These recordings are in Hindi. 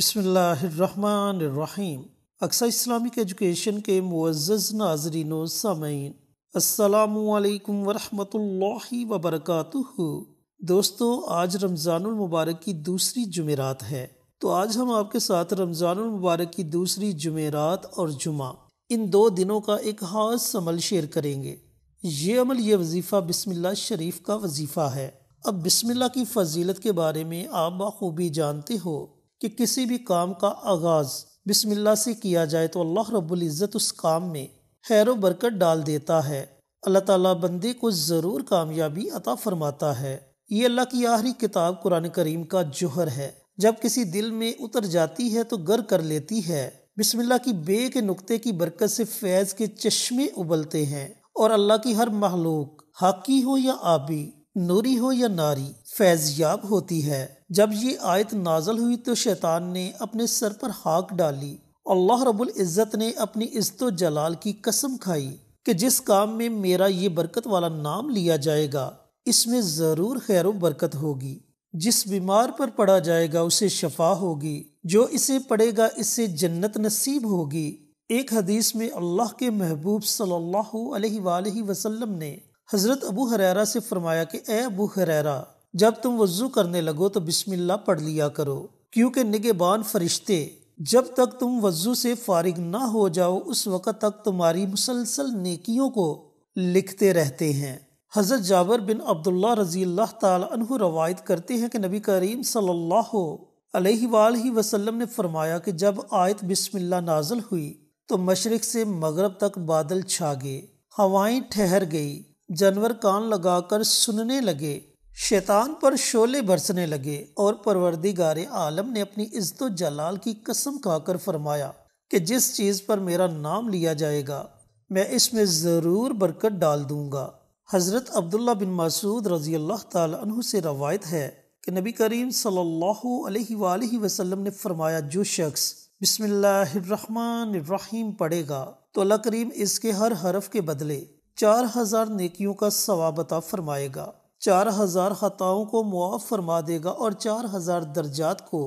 बसमीम अक्सर इस्लामिक एजुकेशन के मुज्ज़ नाजरीन सामीन असलकम वरहमल वबरक दोस्तों आज रमज़ानमबारक की दूसरी जुमेरात है तो आज हम आपके साथ रमज़ानमबारक की दूसरी जुमेरात और जुमा इन दो दिनों का एक खास अमल शेयर करेंगे ये अमल ये वजीफ़ा बिस्मिल्लाह शरीफ का वजीफ़ा है अब बिस्मिल्लाह की फजीलत के बारे में आप बखूबी जानते हो कि किसी भी काम का आगाज़ बिस्मिल्ला से किया जाए तो अल्लाह रब्बुल इज़्ज़त उस काम में खैर बरकत डाल देता है अल्लाह ताला बंदे को ज़रूर कामयाबी अता फरमाता है ये अल्लाह की आखिरी किताब कुरान करीम का जोहर है जब किसी दिल में उतर जाती है तो गर कर लेती है बिस्मिल्ला की बे के नुकते की बरकत से फैज़ के चश्मे उबलते हैं और अल्लाह की हर महलूक हाकी हो या आबी नूरी हो या नारी फैज़ याब होती है जब ये आयत नाजल हुई तो शैतान ने अपने सर पर हाक डाली अल्लाह रबुल इज़्ज़त ने अपनी इज्जत जलाल की कसम खाई कि जिस काम में मेरा ये बरकत वाला नाम लिया जाएगा इसमें ज़रूर खैर बरकत होगी जिस बीमार पर पड़ा जाएगा उसे शफा होगी जो इसे पड़ेगा इससे जन्नत नसीब होगी एक हदीस में अल्लाह के महबूब सल्लल्लाहु अलैहि वसल्लम ने हज़रत अबू हरेरा से फरमाया कि ए अबू हरेरा जब तुम वज़ू करने लगो तो बिस्मिल्लाह पढ़ लिया करो क्योंकि निगेबान फरिश्ते जब तक तुम वज़ू से फारिग ना हो जाओ उस वक़्त तक तुम्हारी मुसलसल नेकियों को लिखते रहते हैं हज़रत जाबर बिन अब्दुल्ला रजी अल्लाह तु रवायत करते हैं कि नबी करीम सल्लल्लाहु अलैहि वसल्लम ने फरमाया कि जब आयत बिस्मिल्लाह नाजल हुई तो मशरक़ से मगरब तक बादल छा गए हवाएं ठहर गई जानवर कान लगाकर सुनने लगे शैतान पर शोले बरसने लगे और परवरदिगार आलम ने अपनी इज्जत जलाल की कसम खाकर फरमाया कि जिस चीज़ पर मेरा नाम लिया जाएगा मैं इसमें ज़रूर बरकत डाल दूंगा हज़रत अब्दुल्ला बिन मसूद रजी अल्लाह तु से रवायत है कि नबी करीम सल्ला वसलम ने फरमाया जो शख्स बिस्मिल्लाहिर्रहमानिर्रहीम पढ़ेगा तो अल्लाह करीम इसके हर हरफ के बदले चार हज़ार नेकियों का सवाबता फरमाएगा चार हजार खताओं को मुआफ़ फरमा देगा और चार हजार दर्जात को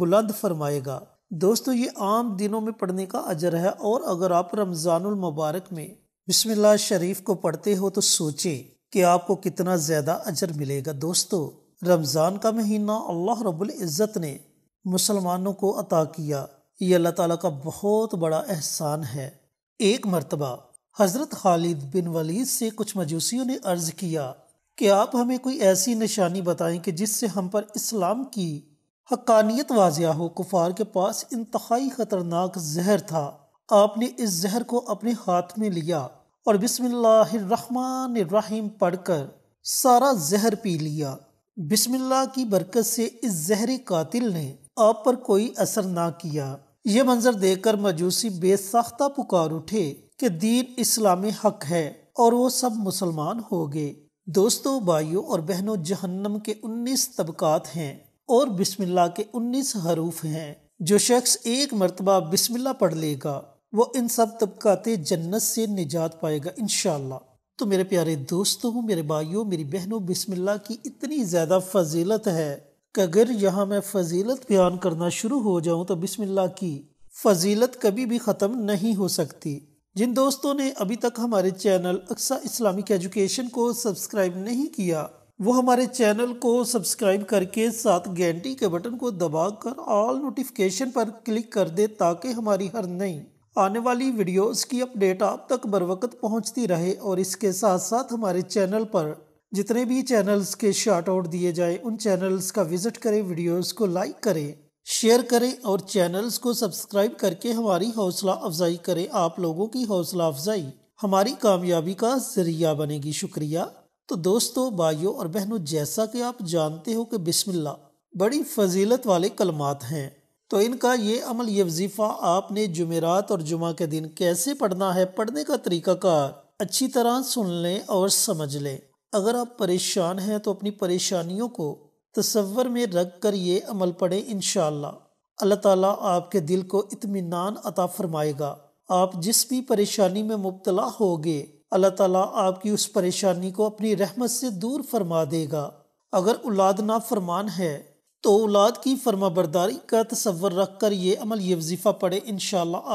बुलंद फरमाएगा दोस्तों ये आम दिनों में पढ़ने का अजर है और अगर आप रमज़ानुल मुबारक में बिस्मिल्लाह शरीफ को पढ़ते हो तो सोचें कि आपको कितना ज़्यादा अजर मिलेगा दोस्तों रमज़ान का महीना अल्लाह रब्बुल इज़्ज़त ने मुसलमानों को अता किया ये अल्लाह ताला का बहुत बड़ा एहसान है एक मरतबा हज़रत खालिद बिन वलीद से कुछ मजूसियों ने अर्ज़ किया कि आप हमें कोई ऐसी निशानी बताएं कि जिससे हम पर इस्लाम की हकानियत वाजिया हो कुफार के पास इंतहाई ख़तरनाक जहर था आपने इस जहर को अपने हाथ में लिया और पढ़ पढ़कर सारा जहर पी लिया बिस्मिल्लाह की बरकत से इस जहर कातिल ने आप पर कोई असर ना किया ये मंजर देखकर मजूसी बेसाख्ता पुकार उठे कि दीन इस्लामी हक है और वो सब मुसलमान हो गए दोस्तों भाइयों और बहनों जहन्नम के 19 तबकात हैं और बिस्मिल्लाह के 19 हरूफ हैं जो शख्स एक मरतबा बिस्मिल्लाह पढ़ लेगा वो इन सब तबकाते जन्नत से निजात पाएगा इन तो मेरे प्यारे दोस्तों मेरे भाइयों मेरी बहनों बिस्मिल्लाह की इतनी ज़्यादा फजीलत है कि अगर यहाँ मैं फजीलत बयान करना शुरू हो जाऊँ तो बिस्मिल्लाह की फजीलत कभी भी ख़त्म नहीं हो सकती जिन दोस्तों ने अभी तक हमारे चैनल अक्सा इस्लामिक एजुकेशन को सब्सक्राइब नहीं किया वो हमारे चैनल को सब्सक्राइब करके साथ घंटी के बटन को दबाकर ऑल नोटिफिकेशन पर क्लिक कर दे ताकि हमारी हर नई आने वाली वीडियोस की अपडेट आप तक बर वक्त पहुँचती रहे और इसके साथ साथ हमारे चैनल पर जितने भी चैनल्स के शॉर्ट आउट दिए जाए उन चैनल्स का विजिट करें वीडियोस को लाइक करें शेयर करें और चैनल्स को सब्सक्राइब करके हमारी हौसला अफजाई करें आप लोगों की हौसला अफजाई हमारी कामयाबी का जरिया बनेगी शुक्रिया तो दोस्तों भाइयों और बहनों जैसा कि आप जानते हो कि बिस्मिल्ला बड़ी फजीलत वाले कलमात हैं तो इनका ये अमल ये वजीफ़ा आपने जुमेरात और जुमा के दिन कैसे पढ़ना है पढ़ने का तरीकाकार अच्छी तरह सुन लें और समझ लें अगर आप परेशान हैं तो अपनी परेशानियों को तस्वर में रख कर ये अमल पड़े इन अल्लाह ताला आपके दिल को इतमान अता फरमाएगा आप जिस भी परेशानी में मुबतला हो गए अल्लाह ताला आपकी उस परेशानी को अपनी रहमत से दूर फरमा देगा अगर औलाद ना फरमान है तो औलाद की फरमाबरदारी का तस्वर रख कर ये अमल ये वजीफ़ा पड़े इन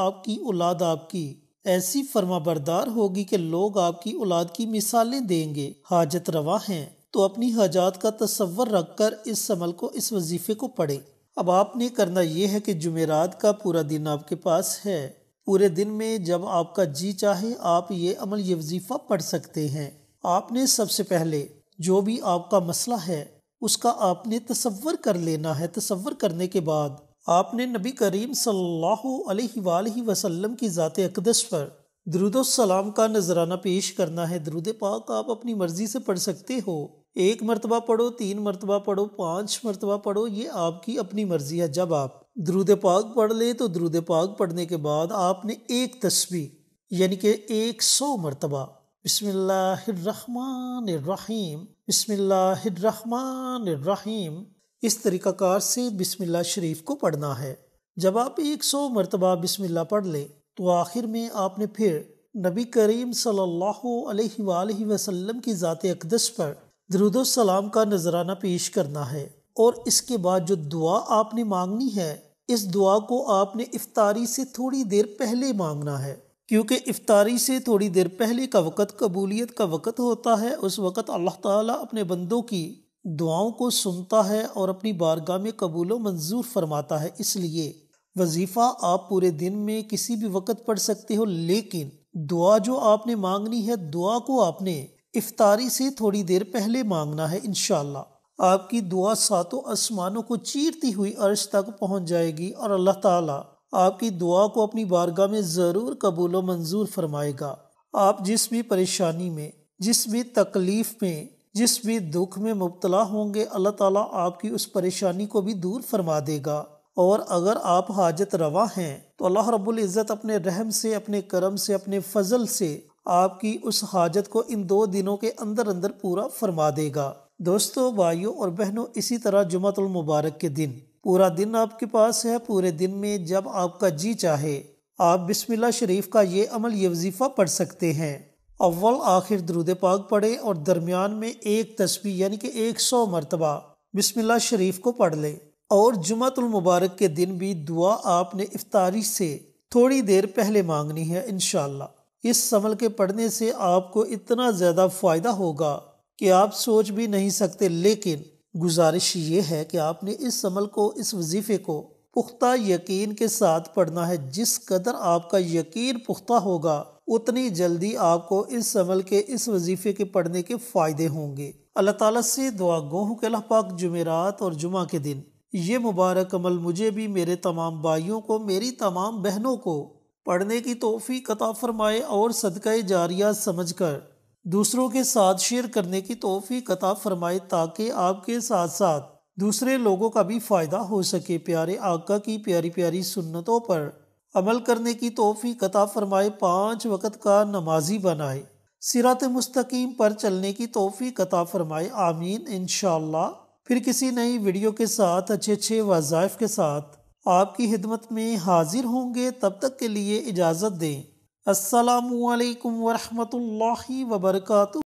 आपकी औलाद आपकी ऐसी फर्मा बरदार होगी कि लोग आपकी औलाद की मिसालें देंगे हाजत रवा हैं तो अपनी हजात का तस्वर रख कर इस अमल को इस वजीफे को पढ़ें अब आपने करना यह है कि जुमेरात का पूरा दिन आपके पास है पूरे दिन में जब आपका जी चाहे आप ये अमल ये वजीफ़ा पढ़ सकते हैं आपने सबसे पहले जो भी आपका मसला है उसका आपने तस्वर कर लेना है तस्वर करने के बाद आपने नबी करीम सल्लल्लाहु अलैहि वसल्लम की ज़ात अकदस पर दरुदोसलाम का नजराना पेश करना है दरुद पाक आप अपनी मर्ज़ी से पढ़ सकते हो एक मरतबा पढ़ो तीन मरतबा पढ़ो पाँच मरतबा पढ़ो ये आपकी अपनी मर्जी है जब आप द्रुद पाक पढ़ लें तो द्रुद पाक पढ़ने के बाद आपने एक तस्वीर यानी कि एक सौ मरतबा बसमीम रहीम इस तरीक़ाकार से बिस्मिल्लाह शरीफ को पढ़ना है जब आप एक सौ मरतबा बिस्मिल्लाह पढ़ लें तो आखिर में आपने फिर नबी करीम सल्लल्लाहु अलैहि वसल्लम की ज़ात अकदस पर दरुदोसलाम का नजराना पेश करना है और इसके बाद जो दुआ आपने मांगनी है इस दुआ को आपने इफ्तारी से थोड़ी देर पहले मांगना है क्योंकि इफ्तारी से थोड़ी देर पहले का वक़्त कबूलियत का वक़्त होता है उस वक़्त अल्लाह ताला अपने बंदों की दुआओं को सुनता है और अपनी बारगाह में कबूल मंजूर फरमाता है इसलिए वजीफ़ा आप पूरे दिन में किसी भी वक़्त पढ़ सकते हो लेकिन दुआ जो आपने मांगनी है दुआ को आपने इफ्तारी से थोड़ी देर पहले मांगना है इनशाला आपकी दुआ सातों आसमानों को चीरती हुई अर्श तक पहुंच जाएगी और अल्लाह ताला आपकी दुआ को अपनी बारगाह में ज़रूर कबूल व मंजूर फरमाएगा आप जिस भी परेशानी में जिस भी तकलीफ़ में जिस भी दुख में मुबतला होंगे अल्लाह ताला आपकी उस परेशानी को भी दूर फरमा देगा और अगर आप हाजत रवा हैं तो अल्लाह रब्बुल इज़्ज़त अपने रहम से अपने करम से अपने फजल से आपकी उस हाजत को इन दो दिनों के अंदर अंदर पूरा फरमा देगा दोस्तों भाइयों और बहनों इसी तरह जुमतुल मुबारक के दिन पूरा दिन आपके पास है पूरे दिन में जब आपका जी चाहे आप बिस्मिल्लाह शरीफ का ये अमल ये वजीफ़ा पढ़ सकते हैं अव्वल आखिर दरुद पाक पढ़े और दरमियान में एक तस्वीर यानी कि एक सौ मरतबा बिस्मिल्लाह शरीफ को पढ़ ले और जुमतुल मुबारक के दिन भी दुआ आपने इफ्तारी से थोड़ी देर पहले मांगनी है इनशाला इस संभल के पढ़ने से आपको इतना ज़्यादा फ़ायदा होगा कि आप सोच भी नहीं सकते लेकिन गुजारिश ये है कि आपने इस संभल को इस वजीफ़े को पुख्ता यकीन के साथ पढ़ना है जिस कदर आपका यकीन पुख्ता होगा उतनी जल्दी आपको इस समल के इस वजीफे के पढ़ने के फ़ायदे होंगे अल्लाह ताला से दुआ गो हूँ अल्लाह पाक जुमेरात और जुमा के दिन ये मुबारक अमल मुझे भी मेरे तमाम भाइयों को मेरी तमाम बहनों को पढ़ने की तोहफ़ी कता फरमाए और सदक़ जारिया समझ कर दूसरों के साथ शेयर करने की तोहफ़ी कता फरमाए ताकि आपके साथ साथ दूसरे लोगों का भी फ़ायदा हो सके प्यारे आका की प्यारी प्यारी सुन्नतों पर अमल करने की तोहफ़ी कता फरमाए पाँच वक़्त का नमाजी बनाए सिरात मुस्तकीम पर चलने की तोहफ़ी कता फरमाए आमीन इन फिर किसी नई वीडियो के साथ अच्छे अच्छे वज़ाइफ के साथ आपकी खिदमत में हाजिर होंगे तब तक के लिए इजाज़त दें असलकम वरहमल वबरकू